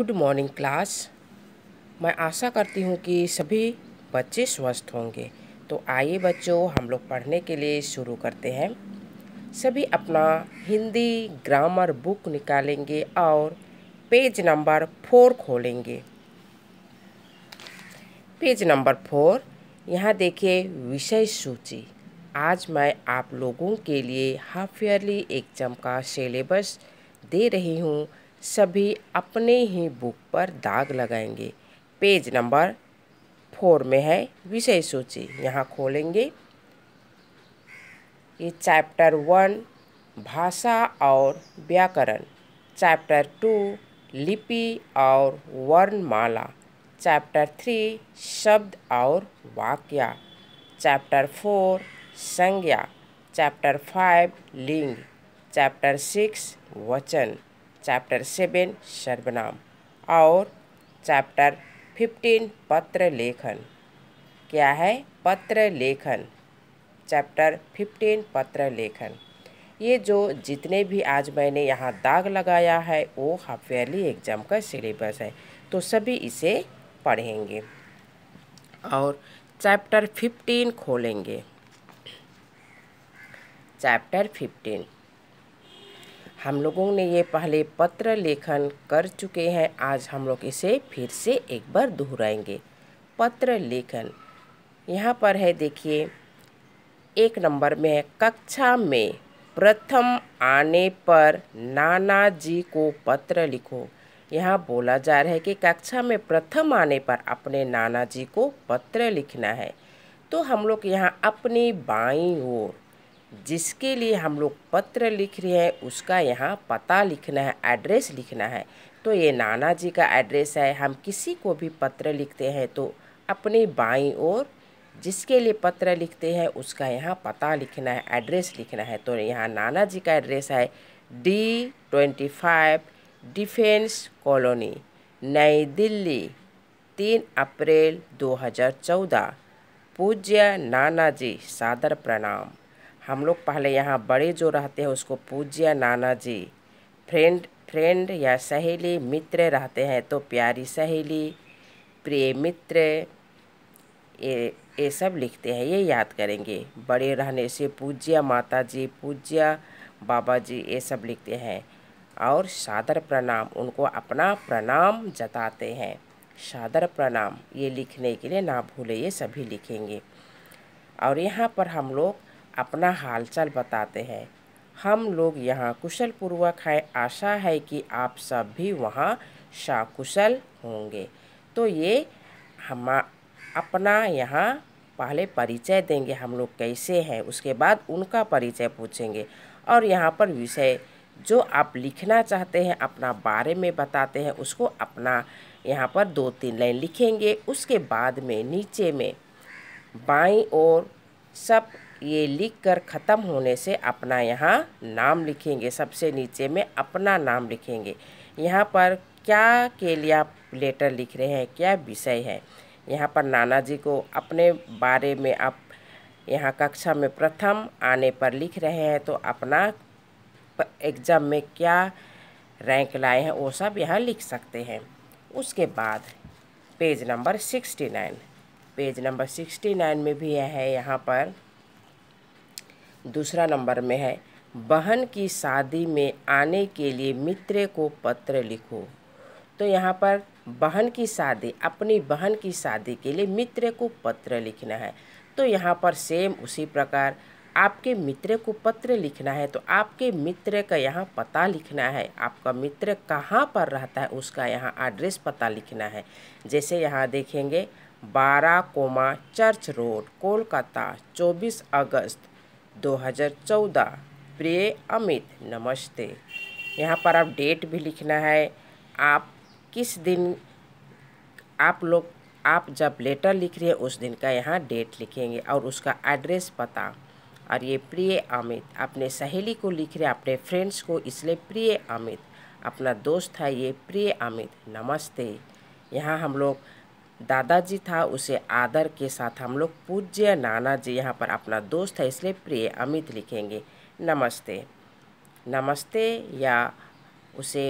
good morning class मैं आशा करती हूँ कि सभी बच्चे स्वस्थ होंगे तो आइए बच्चों हम लोग पढ़ने के लिए शुरू करते हैं सभी अपना हिंदी ग्रामर बुक निकालेंगे और पेज नंबर फोर खोलेंगे पेज नंबर फोर यहाँ देखिए विषय सूची आज मैं आप लोगों के लिए हाफ ईयरली एग्जाम का सिलेबस दे रही हूँ सभी अपने ही बुक पर दाग लगाएंगे पेज नंबर फोर में है विषय सूची यहाँ खोलेंगे ये चैप्टर वन भाषा और व्याकरण चैप्टर टू लिपि और वर्णमाला चैप्टर थ्री शब्द और वाक्य चैप्टर फोर संज्ञा चैप्टर फाइव लिंग चैप्टर सिक्स वचन चैप्टर सेवन सर्वनाम और चैप्टर फिफ्टीन पत्र लेखन क्या है पत्र लेखन चैप्टर फिफ्टीन पत्र लेखन ये जो जितने भी आज मैंने यहाँ दाग लगाया है वो हाफ ईयरली एग्ज़ाम का सिलेबस है तो सभी इसे पढ़ेंगे और चैप्टर फिफ्टीन खोलेंगे चैप्टर फिफ्टीन हम लोगों ने ये पहले पत्र लेखन कर चुके हैं आज हम लोग इसे फिर से एक बार दोहराएंगे पत्र लेखन यहाँ पर है देखिए एक नंबर में है कक्षा में प्रथम आने पर नाना जी को पत्र लिखो यहाँ बोला जा रहा है कि कक्षा में प्रथम आने पर अपने नाना जी को पत्र लिखना है तो हम लोग यहाँ अपनी बाई ओर जिसके लिए हम लोग पत्र लिख रहे हैं उसका यहाँ पता लिखना है एड्रेस लिखना है तो ये नाना जी का एड्रेस है हम किसी को भी पत्र लिखते हैं तो अपने बाई और जिसके लिए पत्र लिखते हैं उसका यहाँ पता लिखना है एड्रेस लिखना है तो यहाँ नाना जी का एड्रेस है D twenty five Defence Colony New Delhi तीन अप्रैल 2014 पूज्य नाना जी सादर प्रणाम हम लोग पहले यहाँ बड़े जो रहते हैं उसको पूज्य नाना जी फ्रेंड फ्रेंड या सहेली मित्र रहते हैं तो प्यारी सहेली प्रिय मित्र ये ये सब लिखते हैं ये याद करेंगे बड़े रहने से पूज्य माता जी पूज्य बाबा जी ये सब लिखते हैं और सादर प्रणाम उनको अपना प्रणाम जताते हैं सादर प्रणाम ये लिखने के लिए ना भूले ये सभी लिखेंगे और यहाँ पर हम लोग अपना हालचाल बताते हैं हम लोग यहाँ कुशल पूर्वक हैं आशा है कि आप सब भी वहाँ शाकुशल होंगे तो ये हम अपना यहाँ पहले परिचय देंगे हम लोग कैसे हैं उसके बाद उनका परिचय पूछेंगे और यहाँ पर विषय जो आप लिखना चाहते हैं अपना बारे में बताते हैं उसको अपना यहाँ पर दो तीन लाइन लिखेंगे उसके बाद में नीचे में बाई और सब ये लिख कर ख़त्म होने से अपना यहाँ नाम लिखेंगे सबसे नीचे में अपना नाम लिखेंगे यहाँ पर क्या के लिए आप लेटर लिख रहे हैं क्या विषय है यहाँ पर नाना जी को अपने बारे में आप यहाँ कक्षा में प्रथम आने पर लिख रहे हैं तो अपना एग्ज़ाम में क्या रैंक लाए हैं वो सब यहाँ लिख सकते हैं उसके बाद page number sixty nine page number sixty nine में भी है यहाँ पर दूसरा नंबर में है बहन की शादी में आने के लिए मित्र को पत्र लिखो तो यहाँ पर बहन की शादी अपनी बहन की शादी के लिए मित्र को पत्र लिखना है तो यहाँ पर सेम उसी प्रकार आपके मित्र को पत्र लिखना है तो आपके मित्र का यहाँ पता लिखना है आपका मित्र कहाँ पर रहता है उसका यहाँ एड्रेस पता लिखना है जैसे यहाँ देखेंगे बारह कोमा चर्च रोड कोलकाता चौबीस अगस्त 2014 प्रिय अमित नमस्ते यहाँ पर आप डेट भी लिखना है आप किस दिन आप लोग आप जब लेटर लिख रहे हैं उस दिन का यहाँ डेट लिखेंगे और उसका एड्रेस पता और ये प्रिय अमित अपने सहेली को लिख रहे अपने फ्रेंड्स को इसलिए प्रिय अमित अपना दोस्त है ये प्रिय अमित नमस्ते यहाँ हम लोग दादाजी था उसे आदर के साथ हम लोग पूज्य नाना जी यहाँ पर अपना दोस्त है इसलिए प्रिय अमित लिखेंगे नमस्ते नमस्ते या उसे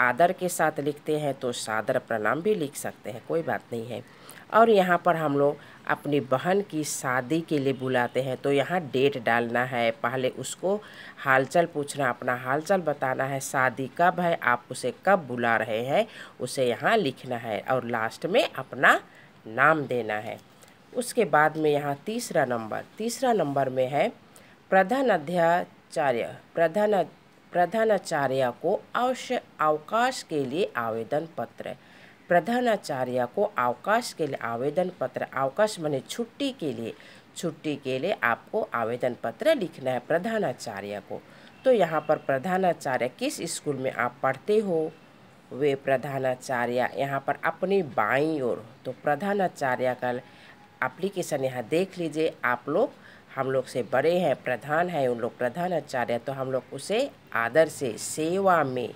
आदर के साथ लिखते हैं तो सादर प्रणाम भी लिख सकते हैं कोई बात नहीं है और यहाँ पर हम लोग अपनी बहन की शादी के लिए बुलाते हैं तो यहाँ डेट डालना है पहले उसको हालचाल पूछना अपना हालचाल बताना है शादी कब है आप उसे कब बुला रहे हैं उसे यहाँ लिखना है और लास्ट में अपना नाम देना है उसके बाद में यहाँ तीसरा नंबर तीसरा नंबर में है प्रधान अध्याचार्य प्रधान प्रधानाचार्य को अवश्य अवकाश के लिए आवेदन पत्र प्रधानाचार्य को अवकाश के लिए आवेदन पत्र अवकाश बने छुट्टी के लिए छुट्टी के लिए आपको आवेदन पत्र लिखना है प्रधानाचार्य को तो यहाँ पर प्रधानाचार्य किस स्कूल में आप पढ़ते हो वे प्रधानाचार्य यहाँ पर अपनी बाई ओर तो प्रधानाचार्य का एप्लीकेशन यहाँ देख लीजिए आप लोग हम लोग से बड़े हैं प्रधान हैं उन लोग प्रधान आचार्य तो हम लोग उसे आदर से सेवा में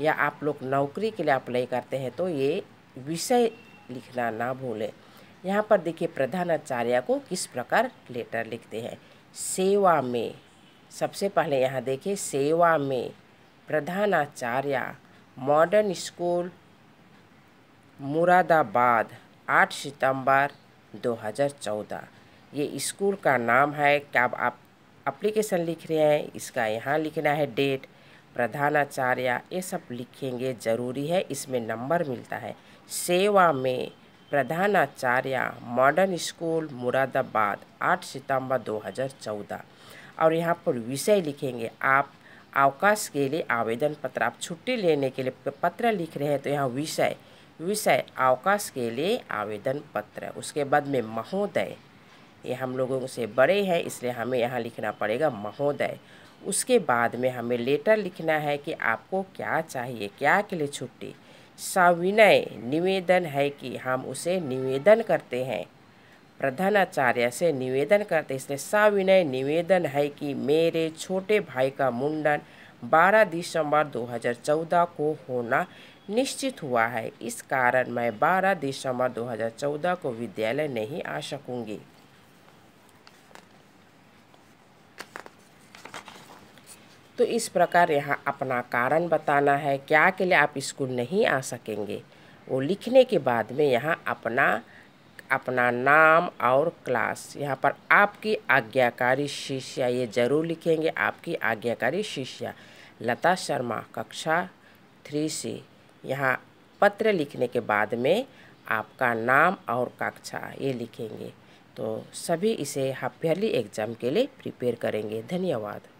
या आप लोग नौकरी के लिए अप्लाई करते हैं तो ये विषय लिखना ना भूलें यहाँ पर देखिए प्रधानाचार्य को किस प्रकार लेटर लिखते हैं सेवा में सबसे पहले यहाँ देखिए सेवा में प्रधान आचार्य मॉडर्न स्कूल मुरादाबाद 8 सितंबर 2014 ये स्कूल का नाम है क्या आप अप्लीकेशन लिख रहे हैं इसका यहाँ लिखना है डेट प्रधानाचार्य ये सब लिखेंगे जरूरी है इसमें नंबर मिलता है सेवा में प्रधानाचार्य मॉडर्न स्कूल मुरादाबाद 8 सितंबर 2014 और यहाँ पर विषय लिखेंगे आप अवकाश के लिए आवेदन पत्र आप छुट्टी लेने के लिए पत्र लिख रहे हैं तो यहाँ विषय विषय अवकाश के लिए आवेदन पत्र उसके बाद में महोदय ये हम लोगों से बड़े हैं इसलिए हमें यहाँ लिखना पड़ेगा महोदय उसके बाद में हमें लेटर लिखना है कि आपको क्या चाहिए क्या के लिए छुट्टी सविनय निवेदन है कि हम उसे निवेदन करते हैं प्रधानाचार्य से निवेदन करते इसलिए सविनय निवेदन है कि मेरे छोटे भाई का मुंडन 12 दिसंबर 2014 को होना निश्चित हुआ है इस कारण मैं 12 दिसंबर 2014 को विद्यालय नहीं आ सकूंगी तो इस प्रकार यहाँ अपना कारण बताना है क्या के लिए आप स्कूल नहीं आ सकेंगे वो लिखने के बाद में यहाँ अपना अपना नाम और क्लास यहाँ पर आपकी आज्ञाकारी शिष्या ये ज़रूर लिखेंगे आपकी आज्ञाकारी शिष्या लता शर्मा कक्षा थ्री से यहाँ पत्र लिखने के बाद में आपका नाम और कक्षा ये लिखेंगे तो सभी इसे हाफ एग्ज़ाम के लिए प्रिपेयर करेंगे धन्यवाद